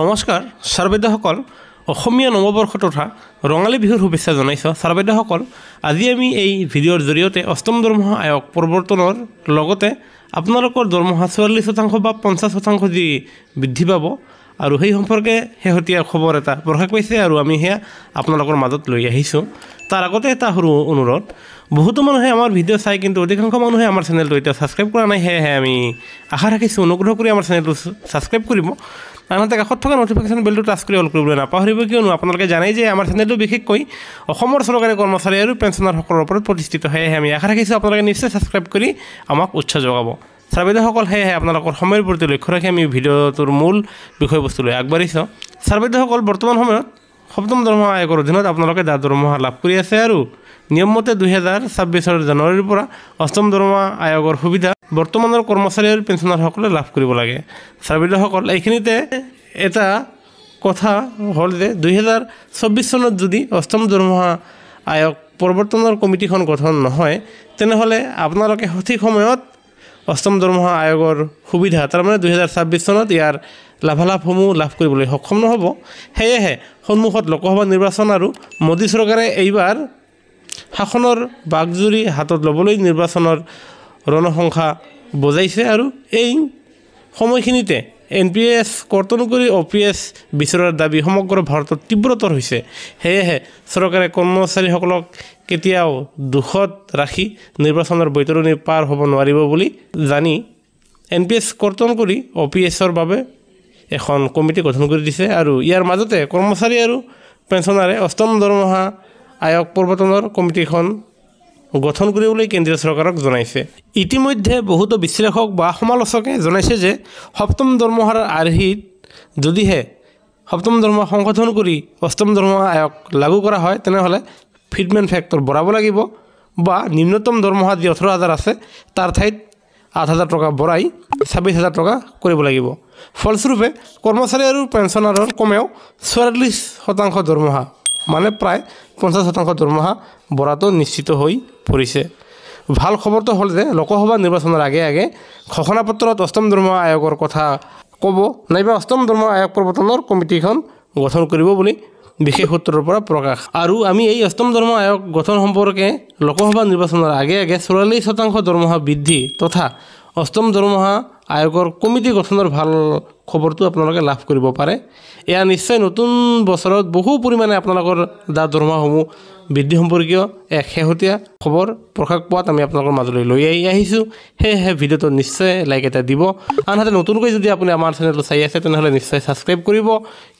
নমস্কাৰ ছাৰ বাইদেউসকল অসমীয়া নৱবৰ্ষ তথা ৰঙালী বিহুৰ শুভেচ্ছা জনাইছোঁ ছাৰ চাৰ্বেদাসকল আজি আমি এই ভিডিঅ'ৰ জৰিয়তে অষ্টম দৰমহা আয়োগ প্ৰৱৰ্তনৰ লগতে আপোনালোকৰ দৰমহা চৌৰাল্লিছ শতাংশ বা পঞ্চাছ শতাংশ যি বৃদ্ধি পাব আৰু সেই সম্পৰ্কে শেহতীয়া খবৰ এটা প্ৰকাশ পাইছে আৰু আমি সেয়া আপোনালোকৰ মাজত লৈ আহিছোঁ তাৰ আগতে এটা সৰু অনুৰোধ বহুতো মানুহে আমাৰ ভিডিঅ' চাই কিন্তু অধিকাংশ মানুহে আমাৰ চেনেলটো এতিয়া ছাবস্ক্ৰাইব কৰা নাই সেয়েহে আমি আশা ৰাখিছোঁ অনুগ্ৰহ কৰি আমাৰ চেনেলটো ছাবস্ক্ৰাইব কৰিব আনহাতে কাষত থকা নটিফিকেশ্যন বিলটো টাচ কৰি অল কৰিবলৈ নাপাহৰিব কিয়নো আপোনালোকে জানেই যে আমাৰ চেনেলটো বিশেষকৈ অসমৰ চৰকাৰী কৰ্মচাৰী আৰু পেঞ্চনাৰসকলৰ ওপৰত প্ৰতিষ্ঠিত সেয়েহে আমি আশা ৰাখিছোঁ আপোনালোকে নিশ্চয় ছাবস্ক্ৰাইব কৰি আমাক উৎসাহ যোগাব ছাৰ্বাইদেউসকল সেয়েহে আপোনালোকৰ সময়ৰ প্ৰতি লক্ষ্য ৰাখি আমি ভিডিঅ'টোৰ মূল বিষয়বস্তুলৈ আগবাঢ়িছোঁ বাইদেউসকল বৰ্তমান সময়ত সপ্তম দৰমহা আয়োগৰ অধীনত আপোনালোকে দা দৰমহা লাভ কৰি আছে আৰু নিয়মমতে দুহেজাৰ ছাব্বিছৰ জানুৱাৰীৰ পৰা অষ্টম দৰমহা আয়োগৰ সুবিধা বৰ্তমানৰ কৰ্মচাৰী আৰু পেঞ্চনাৰসকলে লাভ কৰিব লাগে চাবিলসকল এইখিনিতে এটা কথা হ'ল যে দুহেজাৰ চৌব্বিছ চনত যদি অষ্টম দৰমহা আয়োগ প্ৰৱৰ্তনৰ কমিটিখন গঠন নহয় তেনেহ'লে আপোনালোকে সঠিক সময়ত অষ্টম দৰমহা আয়োগৰ সুবিধা তাৰমানে দুহেজাৰ ছাব্বিছ চনত ইয়াৰ লাভালাভসমূহ লাভ কৰিবলৈ সক্ষম নহ'ব সেয়েহে সন্মুখত লোকসভা নিৰ্বাচন আৰু মোদী চৰকাৰে এইবাৰ শাসনৰ বাগজুৰি হাতত ল'বলৈ নিৰ্বাচনৰ ৰণসংখ্যা বজাইছে আৰু এই সময়খিনিতে এন পি এছ কৰ্তন কৰি অ' পি এছ বিচৰাৰ দাবী সমগ্ৰ ভাৰতত তীব্ৰতৰ হৈছে সেয়েহে চৰকাৰে কৰ্মচাৰীসকলক কেতিয়াও দুখত ৰাখি নিৰ্বাচনৰ বৈতৰণি পাৰ হ'ব নোৱাৰিব বুলি জানি এন পি এছ কৰ্তন কৰি অ' পি এছৰ বাবে এখন কমিটি গঠন কৰি দিছে আৰু ইয়াৰ মাজতে কৰ্মচাৰী আৰু পেঞ্চনাৰে অষ্টম দৰমহা আয়োগ প্ৰৱৰ্তনৰ কমিটিখন গঠন কৰিবলৈ কেন্দ্ৰীয় চৰকাৰক জনাইছে ইতিমধ্যে বহুতো বিশ্লেষক বা সমালোচকে জনাইছে যে সপ্তম দৰমহাৰ আৰ্হিত যদিহে সপ্তম দৰমহা সংশোধন কৰি অষ্টম দৰমহা আয়োগ লাগু কৰা হয় তেনেহ'লে ফিটমেণ্ট ফেক্টৰ বঢ়াব লাগিব বা নিম্নতম দৰমহা যি ওঠৰ হাজাৰ আছে তাৰ ঠাইত আঠ হাজাৰ টকা বঢ়াই ছাব্বিছ হাজাৰ টকা কৰিব লাগিব ফলস্বৰূপে কৰ্মচাৰী আৰু পেঞ্চনাৰৰ কমেও চৌৰাল্লিছ শতাংশ দৰমহা মানে প্ৰায় পঞ্চাছ শতাংশ দৰমহা বঢ়াটো নিশ্চিত হৈ পৰিছে ভাল খবৰটো হ'ল যে লোকসভা নিৰ্বাচনৰ আগে আগে ঘোষণা পত্ৰত অষ্টম দৰমহা আয়োগৰ কথা ক'ব নাইবা অষ্টম দৰমহা আয়োগ প্ৰৱৰ্তনৰ কমিটিখন গঠন কৰিব বুলি বিশেষ সূত্ৰৰ পৰা প্ৰকাশ আৰু আমি এই অষ্টম দৰমহা আয়োগ গঠন সম্পৰ্কে লোকসভা নিৰ্বাচনৰ আগে আগে চৌৰাল্লিছ শতাংশ দৰমহা বৃদ্ধি তথা অষ্টম দৰমহা আয়োগৰ কমিটি গঠনৰ ভাল খবৰটো আপোনালোকে লাভ কৰিব পাৰে এয়া নিশ্চয় নতুন বছৰত বহু পৰিমাণে আপোনালোকৰ দা দৰমহাসমূহ বৃদ্ধি সম্পৰ্কীয় এক শেহতীয়া খবৰ প্ৰকাশ পোৱাত আমি আপোনালোকৰ মাজলৈ লৈ আহি আহিছোঁ সেয়েহে ভিডিঅ'টো নিশ্চয় লাইক এটা দিব আনহাতে নতুনকৈ যদি আপুনি আমাৰ চেনেলটো চাই আছে তেনেহ'লে নিশ্চয় ছাবস্ক্ৰাইব কৰিব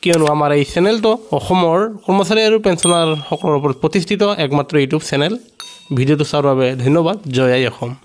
কিয়নো আমাৰ এই চেনেলটো অসমৰ কৰ্মচাৰী আৰু পেঞ্চনাৰসকলৰ ওপৰত প্ৰতিষ্ঠিত একমাত্ৰ ইউটিউব চেনেল ভিডিঅ'টো চোৱাৰ বাবে ধন্যবাদ জয় আই অসম